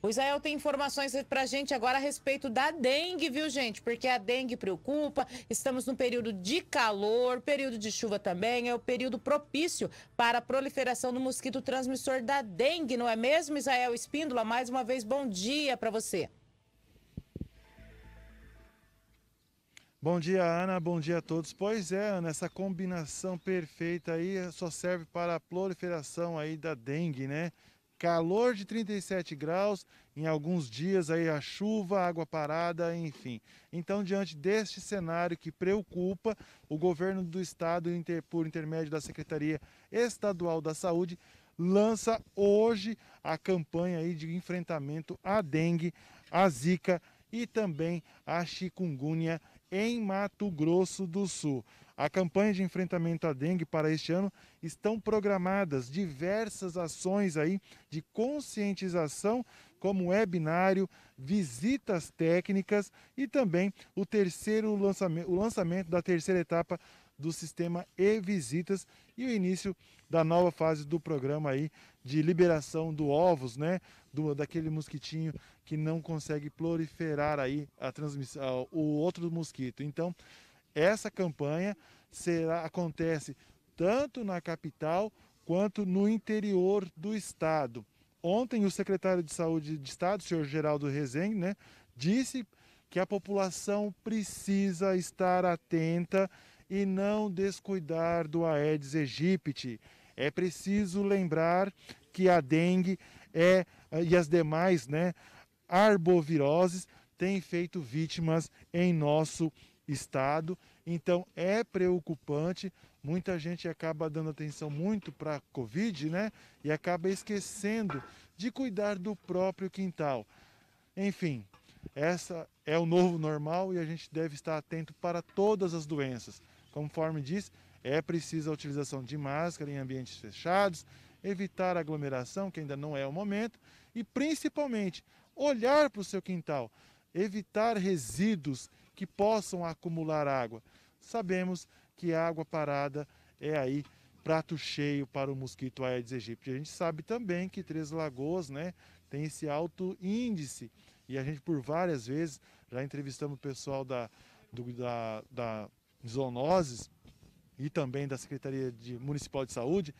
O Israel tem informações para a gente agora a respeito da dengue, viu, gente? Porque a dengue preocupa. Estamos num período de calor, período de chuva também. É o período propício para a proliferação do mosquito transmissor da dengue, não é mesmo, Israel Espíndola? Mais uma vez, bom dia para você. Bom dia, Ana. Bom dia a todos. Pois é, Ana, essa combinação perfeita aí só serve para a proliferação aí da dengue, né? calor de 37 graus, em alguns dias aí a chuva, água parada, enfim. Então, diante deste cenário que preocupa, o governo do estado, por intermédio da Secretaria Estadual da Saúde, lança hoje a campanha aí de enfrentamento à dengue, à zika e também à chikungunya em Mato Grosso do Sul. A campanha de enfrentamento à dengue para este ano estão programadas diversas ações aí de conscientização, como webinário, visitas técnicas e também o terceiro lançamento, o lançamento da terceira etapa do sistema e-visitas e o início da nova fase do programa aí de liberação do ovos, né, do daquele mosquitinho que não consegue proliferar aí a transmissão o outro mosquito. Então, essa campanha será, acontece tanto na capital quanto no interior do estado. Ontem, o secretário de Saúde de Estado, o senhor Geraldo Rezende, né, disse que a população precisa estar atenta e não descuidar do Aedes aegypti. É preciso lembrar que a dengue é, e as demais né, arboviroses têm feito vítimas em nosso país estado. Então é preocupante. Muita gente acaba dando atenção muito para a Covid, né? E acaba esquecendo de cuidar do próprio quintal. Enfim, essa é o novo normal e a gente deve estar atento para todas as doenças. Conforme diz, é preciso a utilização de máscara em ambientes fechados, evitar aglomeração, que ainda não é o momento, e principalmente olhar para o seu quintal, evitar resíduos que possam acumular água. Sabemos que água parada é aí prato cheio para o mosquito Aedes aegypti. A gente sabe também que Três Lagoas, né, tem esse alto índice e a gente por várias vezes já entrevistamos o pessoal da do, da, da zoonoses e também da Secretaria de Municipal de Saúde.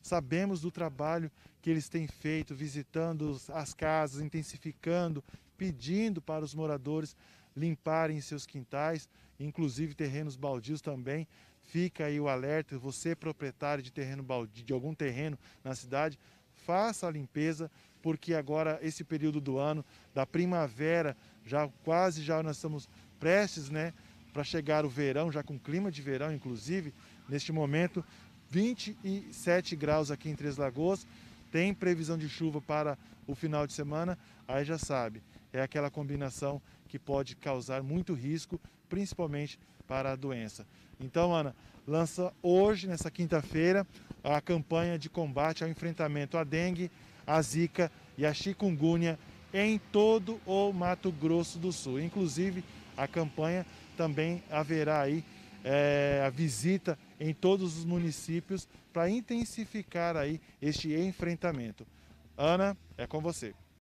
Sabemos do trabalho que eles têm feito, visitando as casas, intensificando, pedindo para os moradores limparem seus quintais, inclusive terrenos baldios também. Fica aí o alerta, você proprietário de terreno baldio, de algum terreno na cidade, faça a limpeza, porque agora esse período do ano, da primavera, já quase já nós estamos prestes, né, para chegar o verão, já com clima de verão inclusive, neste momento 27 graus aqui em Três Lagoas. Tem previsão de chuva para o final de semana, aí já sabe é aquela combinação que pode causar muito risco, principalmente para a doença. Então, Ana, lança hoje, nessa quinta-feira, a campanha de combate ao enfrentamento à dengue, à zika e à chikungunya em todo o Mato Grosso do Sul. Inclusive, a campanha também haverá aí é, a visita em todos os municípios para intensificar aí este enfrentamento. Ana, é com você.